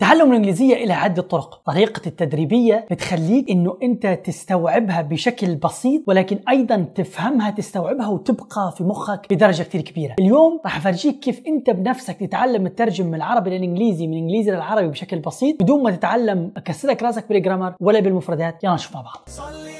تعلم الإنجليزية إلى عدة طرق طريقة التدريبية بتخليك أنه أنت تستوعبها بشكل بسيط ولكن أيضا تفهمها تستوعبها وتبقى في مخك بدرجة كتير كبيرة اليوم راح أفرجيك كيف أنت بنفسك تتعلم الترجم من العربي للإنجليزي من الإنجليزي للعربي بشكل بسيط بدون ما تتعلم كسرك راسك بالجرامر ولا بالمفردات يلا نشوف مع بعض صلي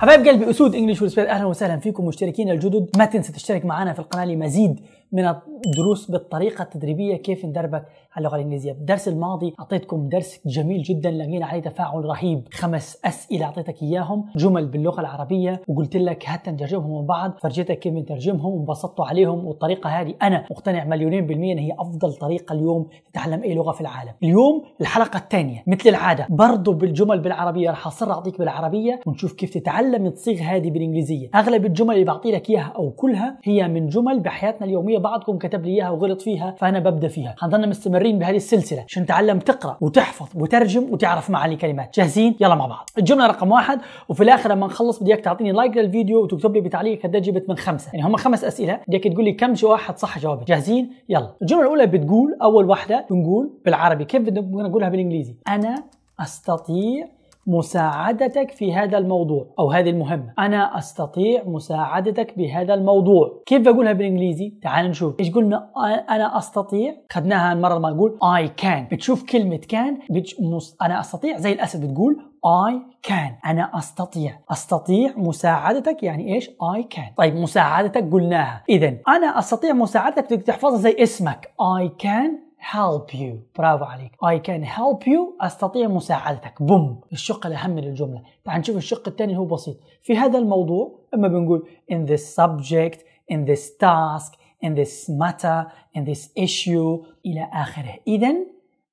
حبايب قلبي اسود انجلش اهلا وسهلا فيكم مشتركين الجدد ما تنسى تشترك معنا في القناه لمزيد من الدروس بالطريقه التدريبيه كيف ندربك على اللغه الانجليزيه الدرس الماضي اعطيتكم درس جميل جدا لقينا عليه تفاعل رهيب خمس اسئله اعطيتك اياهم جمل باللغه العربيه وقلت لك هات نترجمهم من بعض فرجيتك كيف نترجمهم وانبسطتوا عليهم والطريقه هذه انا مقتنع مليونين بالميه ان هي افضل طريقه اليوم تتعلم اي لغه في العالم اليوم الحلقه الثانيه مثل العاده برضو بالجمل بالعربيه راح اصر اعطيك بالعربيه ونشوف كيف تتعلم تصيغ هذه بالانجليزيه اغلب الجمل اللي بعطي لك اياها او كلها هي من جمل بحياتنا اليوميه بعضكم كتب لي اياها وغلط فيها فانا ببدا فيها حنضلنا مستمرين بهذه السلسله عشان تعلم تقرا وتحفظ وترجم وتعرف معاني الكلمات جاهزين يلا مع بعض الجمله رقم واحد وفي الاخر لما نخلص بدي اياك تعطيني لايك للفيديو وتكتب لي بتعليقك قد جبت من خمسه يعني هم خمس اسئله بدك تقول لي كم واحد صح جوابك جاهزين يلا الجمله الاولى بتقول اول واحده بنقول بالعربي كيف بدنا نقولها بالانجليزي انا استطيع مساعدتك في هذا الموضوع أو هذه المهمة أنا أستطيع مساعدتك بهذا الموضوع كيف بقولها بالإنجليزي؟ تعال نشوف إيش قلنا أنا أستطيع خدناها المرة ما نقول I can بتشوف كلمة can بتش... أنا أستطيع زي الأسد بتقول I can أنا أستطيع أستطيع مساعدتك يعني إيش I can طيب مساعدتك قلناها إذا أنا أستطيع مساعدتك تحفظها زي اسمك I can help you برافو عليك I can help you أستطيع مساعدتك بوم الشق الأهم للجملة تعال نشوف الشق الثاني هو بسيط في هذا الموضوع أما بنقول in this subject in this task in this matter in this issue إلى آخره إذا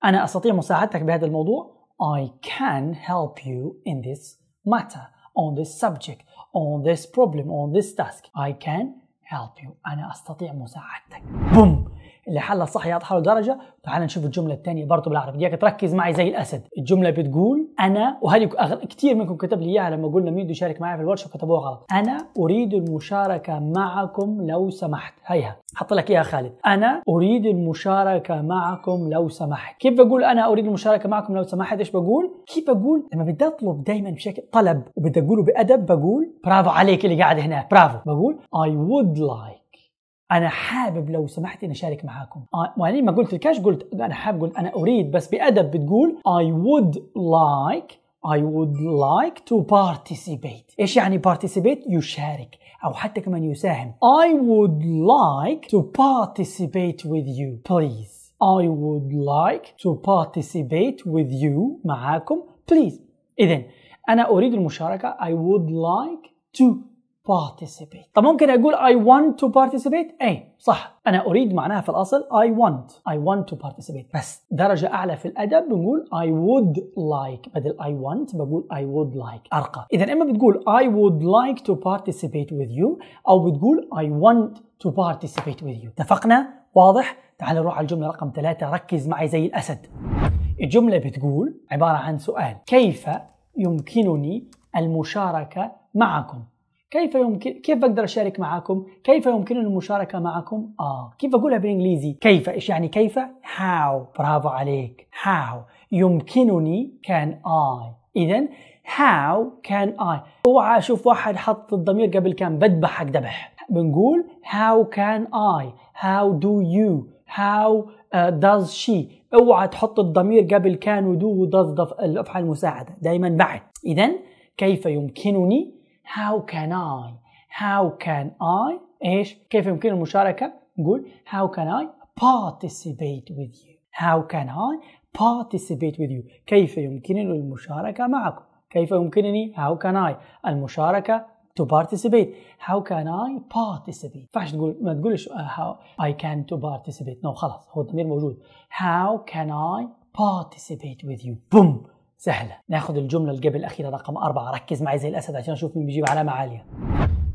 أنا أستطيع مساعدتك بهذا الموضوع I can help you in this matter on this subject on this problem on this task I can help you أنا أستطيع مساعدتك بوم اللي حلها صح حاله درجه تعال نشوف الجمله الثانيه برضه بالعربي اياك تركز معي زي الاسد الجمله بتقول انا وهذه كثير منكم كتب لي اياها لما قلنا مين بده يشارك معي في الورشه كتبوها غلط انا اريد المشاركه معكم لو سمحت هيها حط لك اياها خالد انا اريد المشاركه معكم لو سمحت كيف بقول انا اريد المشاركه معكم لو سمحت ايش بقول كيف بقول لما بدي اطلب دائما بشكل طلب وبدي اقوله بادب بقول برافو عليك اللي قاعد هناك برافو بقول اي وود لايك انا حابب لو سمحت اني اشارك معاكم وانا ما قلت الكاش قلت انا حابب قلت انا اريد بس بادب بتقول I would like I would like to participate ايش يعني participate يشارك او حتى كمان يساهم I would like to participate with you please I would like to participate with you معاكم please اذا انا اريد المشاركه I would like to participate طب ممكن اقول I want to participate اي صح انا اريد معناها في الاصل I want I want to participate بس درجة اعلى في الادب بنقول I would like بدل I want بقول I would like ارقى اذا اما بتقول I would like to participate with you او بتقول I want to participate with you اتفقنا واضح تعال نروح على الجملة رقم ثلاثة ركز معي زي الاسد الجملة بتقول عبارة عن سؤال كيف يمكنني المشاركة معكم كيف يمكن كيف بقدر اشارك معاكم؟ كيف يمكنني المشاركه معكم؟ اه، كيف اقولها بالانجليزي؟ كيف ايش يعني كيف؟ هاو، برافو عليك. هاو يمكنني كان اي. اذا هاو كان اي. اوعى اشوف واحد حط الضمير قبل كان بذبحك ذبح. بنقول هاو كان اي، هاو دو يو، هاو داز شي. اوعى تحط الضمير قبل كان ودو وداز الافعال المساعده، دائما بعد. اذا كيف يمكنني how can I how can I ايش كيف يمكن المشاركة نقول how can I participate with you how can I participate with you كيف يمكنني المشاركة معكم كيف يمكنني how can I المشاركة to participate how can I participate فاش تقول ما تقولش how I can to participate no خلاص هو الضمير موجود how can I participate with you Boom. سهلة ناخذ الجملة اللي قبل الأخيرة رقم أربعة ركز معي زي الأسد عشان أشوف مين بيجيب علامة عالية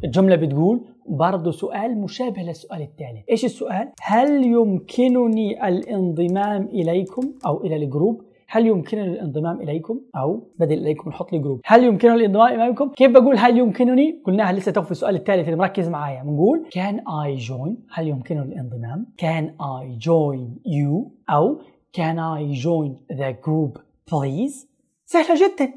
الجملة بتقول برضه سؤال مشابه للسؤال الثالث إيش السؤال؟ هل يمكنني الانضمام إليكم أو إلى الجروب؟ هل يمكنني الانضمام اليكم او بدل اليكم نحط لي جروب هل يمكنني الانضمام اليكم كيف بقول هل يمكنني قلناها لسه تو في السؤال الثالث اللي مركز معايا بنقول كان اي جوين هل يمكنني الانضمام كان اي جوين يو او كان اي جوين ذا جروب بليز سهلة جدا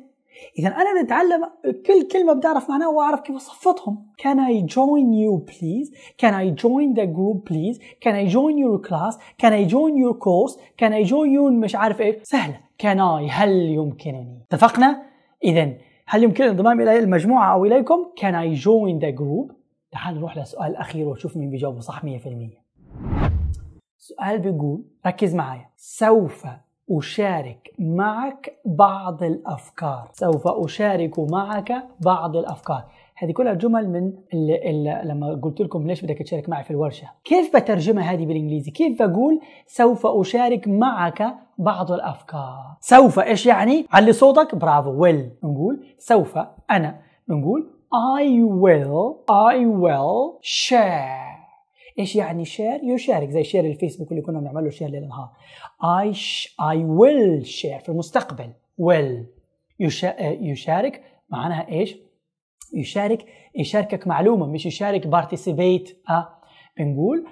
إذا أنا بتعلم كل كلمة أعرف معناها وأعرف كيف أصفطهم Can I join you please? Can I join the group please? Can I join your class? Can I join your course? Can I join you مش عارف إيه سهلة Can I هل يمكنني اتفقنا؟ إذا هل يمكن الانضمام إلى المجموعة أو إليكم؟ Can I join the group? تعال نروح للسؤال الأخير ونشوف مين بيجاوبه صح 100% السؤال بيقول ركز معايا سوف أشارك معك بعض الأفكار سوف أشارك معك بعض الأفكار هذه كلها جمل من اللي ال لما قلت لكم ليش بدك تشارك معي في الورشة كيف بترجمها هذه بالإنجليزي كيف بقول سوف أشارك معك بعض الأفكار سوف إيش يعني علي صوتك برافو ويل نقول سوف أنا نقول I will I will share ايش يعني شير يشارك زي شير الفيسبوك اللي كنا بنعمله شير ليل نهار اي اي ويل شير في المستقبل ويل يشارك eh, معناها ايش يشارك يشاركك معلومه مش يشارك بارتيسيبيت أه. بنقول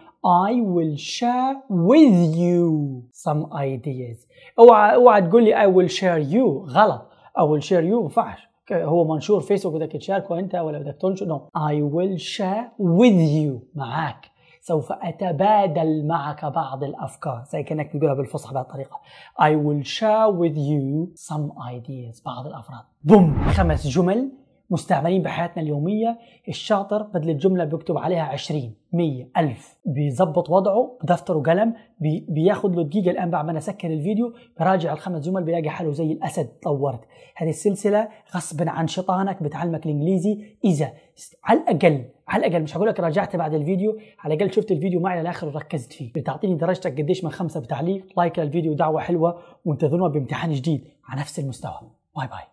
I will share with you some ideas اوعى اوعى تقول لي I will share you غلط I will share you ما ينفعش هو منشور فيسبوك بدك تشاركه انت ولا بدك تنشر نو no. I will share with you معاك. سوف أتبادل معك بعض الأفكار زي كأنك تقولها بالفصحى بهالطريقة I will share with you some ideas بعض الأفراد بوم خمس جمل مستعملين بحياتنا اليومية الشاطر بدل الجملة بيكتب عليها 20 100 ألف بيظبط وضعه بدفتر وقلم بي بياخد له دقيقة الآن بعد ما أنا الفيديو براجع الخمس جمل بيلاقي حاله زي الأسد طورت هذه السلسلة غصبا عن شيطانك بتعلمك الإنجليزي إذا على الأقل على الاقل مش هقول لك راجعت بعد الفيديو على الاقل شفت الفيديو معي للاخر وركزت فيه بتعطيني درجتك قديش من خمسه بتعليق لايك للفيديو دعوه حلوه وانتظرونا بامتحان جديد على نفس المستوى باي باي